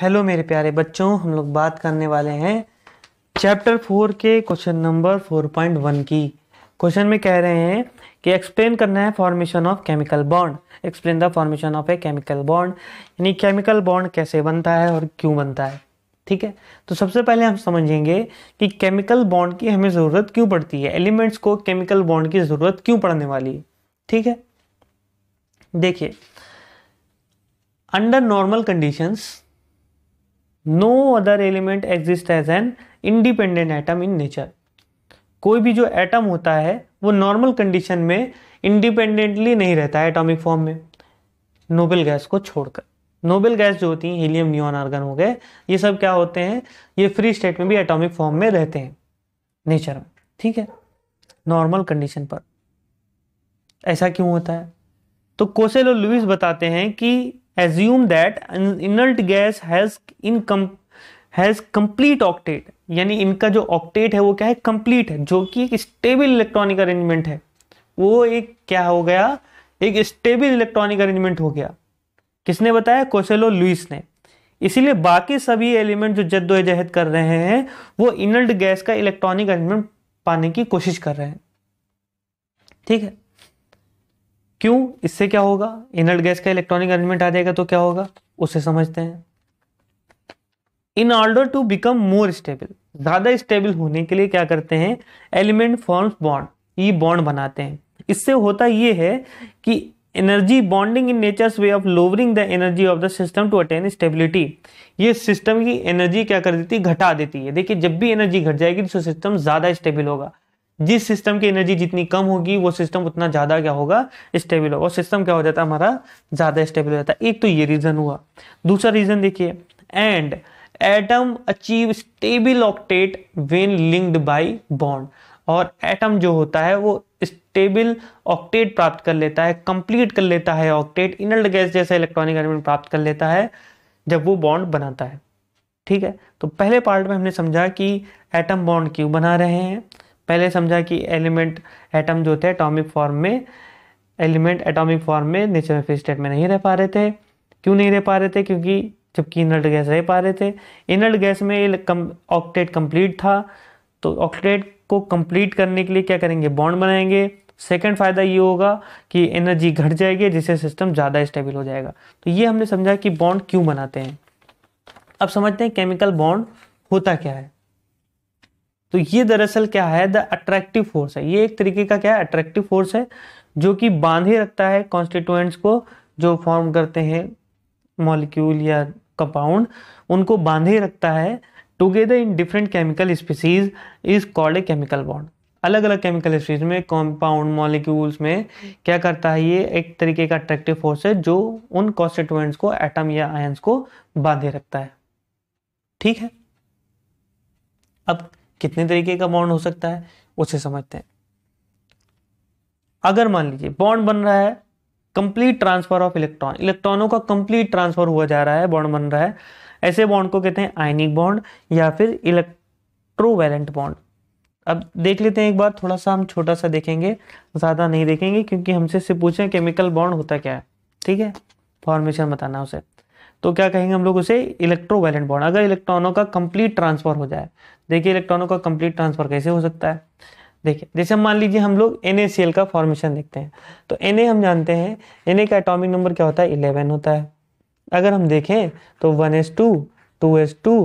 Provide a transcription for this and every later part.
hello मेरे प्यारे बच्चों हम लोग बात करने वाले हैं चैप्टर फोर के question number four point one की क्वेश्चन में कह रहे हैं कि एक्सप्लेन करना है formation of chemical bond explain the formation of a chemical bond यानी केमिकल बॉन्ड कैसे बनता है और क्यों बनता है ठीक है तो सबसे पहले हम समझेंगे कि केमिकल बॉन्ड की हमें ज़रूरत क्यों पड़ती है एलिमेंट्स को केमिकल बॉन्ड की ज़रूरत क्यों पड़ने वाली है ठीक है देखिए under normal conditions no other element exist as an independent atom in nature कोई भी जो एटम होता है वो नॉर्मल कंडीशन में इंडिपेंडेंटली नहीं रहता है एटॉमिक फॉर्म में नोबेल गैस को छोड़कर नोबेल गैस जो होती हैं हीलियम न्यून आर्गन हो गए ये सब क्या होते हैं ये फ्री स्टेट में भी एटॉमिक फॉर्म में रहते हैं नेचर में ठीक है नॉर्मल कंडीशन पर ऐसा क्यों होता है तो कोसेल और लुइस बताते हैं कि assume that an gas has in has complete octet यानी इनका जो ऑक्टेट है वो क्या है कंप्लीट है जो कि एक स्टेबल इलेक्ट्रॉनिक अरेंजमेंट है वो एक क्या हो गया एक स्टेबल इलेक्ट्रॉनिक अरेंजमेंट हो गया किसने बताया कोसेलो लुइस ने इसीलिए बाकी सभी एलिमेंट जो जद्दोजहद कर रहे हैं वो इनल्ट गैस का इलेक्ट्रॉनिक अरेंजमेंट पाने की कोशिश कर रहे हैं ठीक है क्यों इससे क्या होगा इनर्ट गैस का इलेक्ट्रॉनिक अरेंजमेंट आ जाएगा तो क्या होगा उसे समझते हैं in order to become more stable ज्यादा स्टेबल होने के लिए क्या करते हैं एलिमेंट फॉर्म्स बॉन्ड ये बॉन्ड बनाते हैं इससे होता यह है कि energy bonding in nature's way of lowering the energy of the system to attain stability ये सिस्टम की एनर्जी क्या कर देती है घटा देती है देखिए जब भी एनर्जी घट जाएगी तो सिस्टम ज़्यादा स्टेबल होगा जिस सिस्टम की एनर्जी जितनी कम होगी वो सिस्टम उतना ज़्यादा क्या होगा स्टेबल होगा और सिस्टम क्या हो जाता है हमारा ज़्यादा स्टेबल हो जाता है एक तो ये रीज़न हुआ दूसरा रीज़न देखिए and atom achieve stable octet when linked by bond और एटम जो होता है वो स्टेबल ऑक्टेट प्राप्त कर लेता है कंप्लीट कर लेता है ऑक्टेट इनल्ड गैस जैसा इलेक्ट्रॉनिक एलिमेंट प्राप्त कर लेता है जब वो बॉन्ड बनाता है ठीक है तो पहले पार्ट में हमने समझा कि एटम बॉन्ड क्यों बना रहे हैं पहले समझा कि एलिमेंट एटम जो थे एटॉमिक फॉर्म में एलिमेंट एटॉमिक फॉर्म में में फिर स्टेट में नहीं रह पा रहे थे क्यों नहीं रह पा रहे थे क्योंकि जबकि इनर्ट गैस रह पा रहे थे इनर्ट गैस में कम ऑक्टेट कंप्लीट था तो ऑक्टेट को कंप्लीट करने के लिए क्या करेंगे बॉन्ड बनाएंगे सेकेंड फ़ायदा ये होगा कि एनर्जी घट जाएगी जिससे सिस्टम ज़्यादा स्टेबल हो जाएगा तो ये हमने समझा कि बॉन्ड क्यों बनाते हैं अब समझते हैं केमिकल बॉन्ड होता क्या है तो ये दरअसल क्या है द अट्रैक्टिव फोर्स है ये एक तरीके का क्या है अट्रैक्टिव फोर्स है जो कि बांधे रखता है कॉन्स्टिट्यूएंट्स को जो फॉर्म करते हैं मॉलिक्यूल या कंपाउंड उनको बांधे रखता है together in different chemical species is called a chemical bond अलग अलग केमिकल स्पीसीज में कंपाउंड मॉलिक्यूल्स में क्या करता है ये एक तरीके का अट्रैक्टिव फोर्स है जो उन कॉन्स्टिट्यूएंट्स को एटम या आयंस को बांधे रखता है ठीक है अब कितने तरीके का बॉन्ड हो सकता है उसे समझते हैं अगर मान लीजिए बॉन्ड बन रहा है कंप्लीट ट्रांसफर ऑफ इलेक्ट्रॉन इलेक्ट्रॉनों का कंप्लीट ट्रांसफर हुआ जा रहा है बॉन्ड बन रहा है ऐसे बॉन्ड को कहते हैं आयनिक बॉन्ड या फिर इलेक्ट्रोवेलेंट बॉन्ड अब देख लेते हैं एक बार थोड़ा सा हम छोटा सा देखेंगे ज़्यादा नहीं देखेंगे क्योंकि हमसे पूछे केमिकल बॉन्ड होता क्या है ठीक है फॉर्मेशन बताना उसे तो क्या कहेंगे हम लोग उसे इलेक्ट्रो वैलेंट बॉन्ड अगर इलेक्ट्रॉनों का कंप्लीट ट्रांसफर हो जाए देखिए इलेक्ट्रॉनों का कंप्लीट ट्रांसफर कैसे हो सकता है देखिए जैसे मान लीजिए हम लोग एन का फॉर्मेशन देखते हैं तो एन हम जानते हैं एन का एटॉमिक नंबर क्या होता है इलेवन होता है अगर हम देखें तो one s two two s two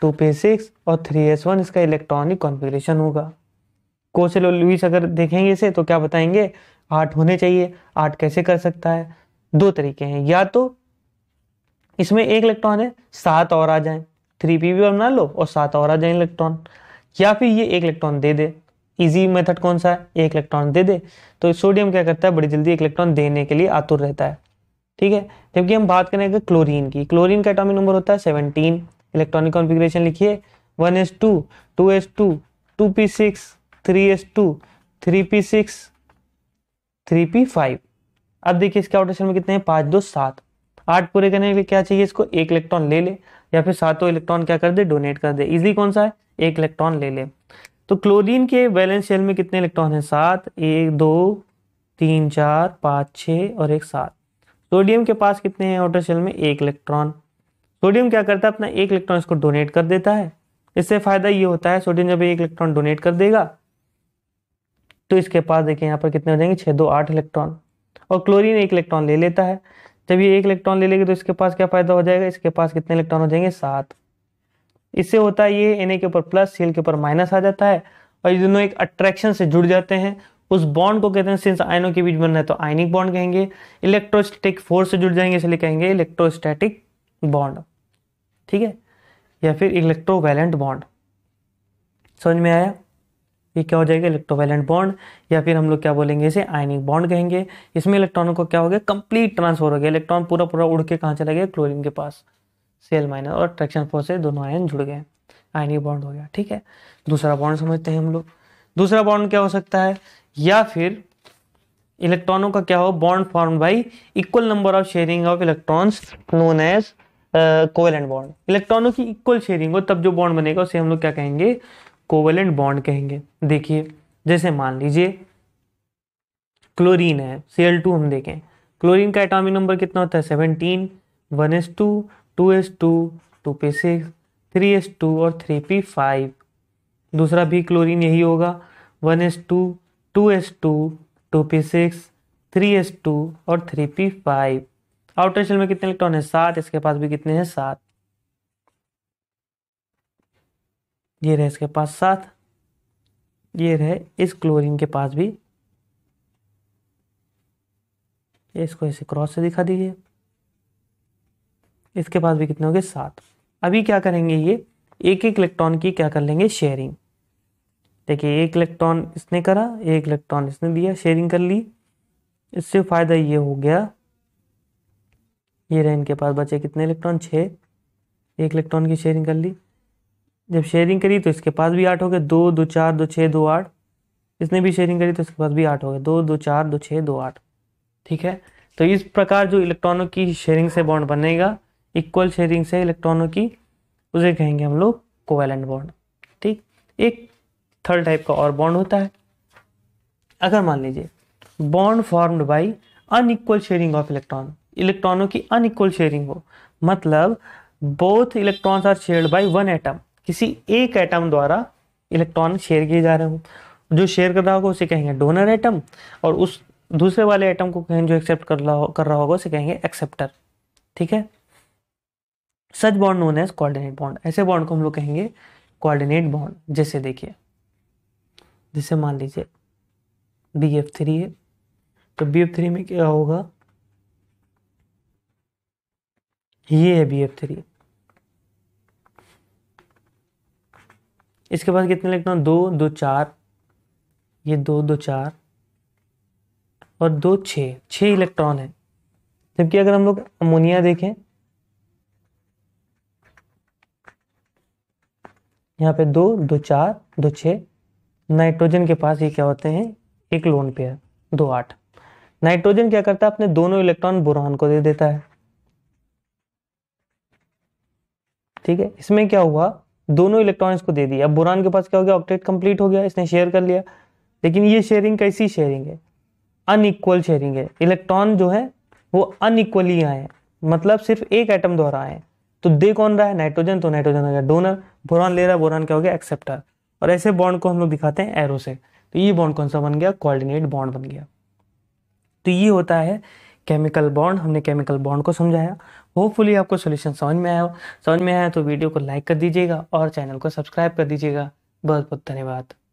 two p six और थ्री एस वन इसका इलेक्ट्रॉनिक कॉन्फ़िगरेशन होगा कोसेल और लुइस अगर देखेंगे इसे तो क्या बताएंगे आठ होने चाहिए आठ कैसे कर सकता है दो तरीके हैं या तो इसमें एक इलेक्ट्रॉन है सात और आ जाए थ्री पी भी बना लो और सात और आ जाए इलेक्ट्रॉन या फिर ये एक इलेक्ट्रॉन दे दे इजी मेथड कौन सा है एक इलेक्ट्रॉन दे दे तो सोडियम क्या करता है बड़ी जल्दी एक इलेक्ट्रॉन देने के लिए आतुर रहता है ठीक है जबकि हम बात करेंगे क्लोरीन की क्लोरीन का एटॉमिक नंबर होता है सेवनटीन इलेक्ट्रॉनिक कॉन्फिग्रेशन लिखिए one s two two s two two p six three s two three p six three p five अब देखिए इसके ऑटेशन में कितने हैं पाँच दो सात आठ पूरे करने के लिए क्या चाहिए इसको एक इलेक्ट्रॉन ले ले या फिर सातों इलेक्ट्रॉन क्या कर दे डोनेट कर दे इजी कौन सा है एक इलेक्ट्रॉन ले ले तो क्लोरीन के बैलेंस शेल में कितने इलेक्ट्रॉन है सात एक दो तीन चार पाँच छ और एक सात सोडियम के पास कितने हैं आउटर शेल में एक इलेक्ट्रॉन सोडियम क्या करता है अपना एक इलेक्ट्रॉन इसको डोनेट कर देता है इससे फायदा ये होता है सोडियम जब एक इलेक्ट्रॉन डोनेट कर देगा तो इसके पास देखिए यहाँ पर कितने हो जाएंगे छः दो आठ इलेक्ट्रॉन और क्लोरीन एक इलेक्ट्रॉन ले लेता है जब ये एक इलेक्ट्रॉन ले लेगी तो इसके पास क्या फायदा हो जाएगा इसके पास कितने इलेक्ट्रॉन हो जाएंगे सात इससे होता है ये एन के ऊपर प्लस सी के ऊपर माइनस आ जाता है और ये दोनों एक अट्रैक्शन से जुड़ जाते हैं उस बॉन्ड को कहते हैं सिंस आयनों के बीच बनना है तो आयनिक बॉन्ड कहेंगे इलेक्ट्रोस्टैटिक फोर्स से जुड़ जाएंगे इसलिए कहेंगे इलेक्ट्रोस्टैटिक बॉन्ड ठीक है या फिर इलेक्ट्रोवैलेंट बॉन्ड समझ में आया ये क्या हो जाएगा इलेक्ट्रोवेलेंट बॉन्ड या फिर हम लोग क्या बोलेंगे इसे आयनिक बॉन्ड कहेंगे इसमें इलेक्ट्रॉन को क्या हो गया कंप्लीट ट्रांसफर हो गया इलेक्ट्रॉन पूरा पूरा उड़ के कहाँ चला गया क्लोरिन के पास सेल माइनस और अट्रैक्शन फोर्स से दोनों आयन जुड़ गए आयनिक बॉन्ड हो गया ठीक है दूसरा बॉन्ड समझते हैं हम लोग दूसरा बॉन्ड क्या हो सकता है या फिर इलेक्ट्रॉनों का क्या हो bond formed by equal number of sharing of electrons known as covalent bond इलेक्ट्रॉनों की इक्वल शेयरिंग हो तब जो बॉन्ड बनेगा उसे हम लोग क्या कहेंगे कोवेलेंट बॉन्ड कहेंगे देखिए जैसे मान लीजिए क्लोरीन है सी एल टू हम देखें क्लोरीन का एटॉमिक नंबर कितना होता है seventeen one s two two s two two p six three s two और थ्री पी फाइव दूसरा भी क्लोरीन यही होगा one s two two s two two p six three s two और three p five outer shell में कितने electron है सात इसके पास भी कितने हैं सात ये रहे इसके पास सात ये रहे इस क्लोरीन के पास भी इसको ऐसे क्रॉस से दिखा दीजिए इसके पास भी कितने हो गए सात अभी क्या करेंगे ये एक एक इलेक्ट्रॉन की क्या कर लेंगे शेयरिंग देखिए एक इलेक्ट्रॉन इसने करा एक इलेक्ट्रॉन इसने दिया शेयरिंग कर ली इससे फायदा ये हो गया ये रहे इनके पास बचे कितने इलेक्ट्रॉन छः एक इलेक्ट्रॉन की शेयरिंग कर ली जब शेयरिंग करी तो इसके पास भी आठ हो गए दो दो चार दो छः दो आठ इसने भी शेयरिंग करी तो इसके पास भी आठ हो गए दो दो चार दो छः दो आठ ठीक है तो इस प्रकार जो इलेक्ट्रॉनों की शेयरिंग से बॉन्ड बनेगा इक्वल शेयरिंग से इलेक्ट्रॉनों की उसे कहेंगे हम लोग कोवेलेंट बॉन्ड ठीक एक थर्ड टाइप का और बॉन्ड होता है अगर मान लीजिए bond formed by unequal sharing of electron इलेक्ट्रॉनों की अनइक्वल शेयरिंग हो मतलब both electrons are shared by one atom किसी एक एटम द्वारा इलेक्ट्रॉन शेयर किए जा रहे हो जो शेयर कर रहा होगा उसे कहेंगे डोनर एटम और उस दूसरे वाले एटम को कहेंगे जो एक्सेप्ट कर रहा कर रहा होगा उसे कहेंगे एक्सेप्टर ठीक है such bond known as coordinate bond ऐसे बॉन्ड को हम लोग कहेंगे कोऑर्डिनेट बॉन्ड जैसे देखिए जैसे मान लीजिए बी एफ थ्री है तो बी एफ थ्री में क्या होगा ये है बी एफ थ्री इसके बाद कितने लिखना दो दो चार ये दो दो चार और दो छः छः इलेक्ट्रॉन है जबकि अगर हम लोग अमोनिया देखें यहाँ पे दो दो चार दो छः नाइट्रोजन के पास ये क्या होते हैं एक लोन पेयर दो आठ नाइट्रोजन क्या करता है अपने दोनों इलेक्ट्रॉन बोरॉन को दे देता है ठीक है इसमें क्या हुआ दोनों इलेक्ट्रॉन्स को दे दिया अब बुरान के पास क्या हो गया ऑक्टेट कंप्लीट हो गया इसने शेयर कर लिया लेकिन ये शेयरिंग कैसी शेयरिंग है अनइक्वल शेयरिंग है इलेक्ट्रॉन जो है वो अनइक्वली आए हैं मतलब सिर्फ एक एटम द्वारा आए तो दे कौन रहा है नाइट्रोजन तो नाइट्रोजन हो गया डोनर बुरान ले रहा है बुरान क्या हो गया एक्सेप्टर और ऐसे बॉन्ड को हम लोग दिखाते हैं एरो से तो ये बॉन्ड कौन सा बन गया कोऑर्डिनेट बॉन्ड बन गया तो ये होता है केमिकल बॉन्ड हमने केमिकल बॉन्ड को समझाया होपफुली आपको सोल्यूशन समझ में आया हो समझ में आया तो वीडियो को लाइक कर दीजिएगा और चैनल को सब्सक्राइब कर दीजिएगा बहुत बहुत धन्यवाद